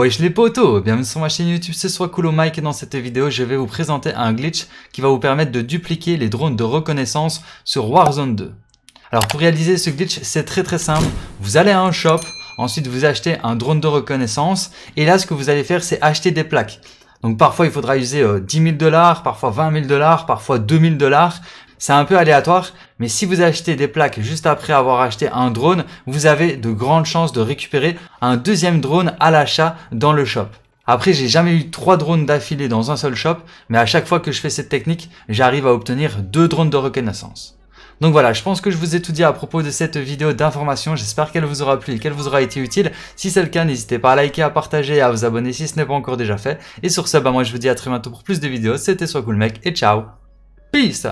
Wesh les potos, bienvenue sur ma chaîne YouTube, c'est soit Coolo Mike et dans cette vidéo je vais vous présenter un glitch qui va vous permettre de dupliquer les drones de reconnaissance sur Warzone 2. Alors pour réaliser ce glitch c'est très très simple, vous allez à un shop, ensuite vous achetez un drone de reconnaissance et là ce que vous allez faire c'est acheter des plaques. Donc parfois il faudra user 10 euh, 000 dollars, parfois 20 000 dollars, parfois 2 000 dollars, c'est un peu aléatoire, mais si vous achetez des plaques juste après avoir acheté un drone, vous avez de grandes chances de récupérer un deuxième drone à l'achat dans le shop. Après, j'ai jamais eu trois drones d'affilée dans un seul shop, mais à chaque fois que je fais cette technique, j'arrive à obtenir deux drones de reconnaissance. Donc voilà, je pense que je vous ai tout dit à propos de cette vidéo d'information. J'espère qu'elle vous aura plu et qu'elle vous aura été utile. Si c'est le cas, n'hésitez pas à liker, à partager et à vous abonner si ce n'est pas encore déjà fait. Et sur ce, bah moi je vous dis à très bientôt pour plus de vidéos. C'était Soit Cool Mec et ciao. Peace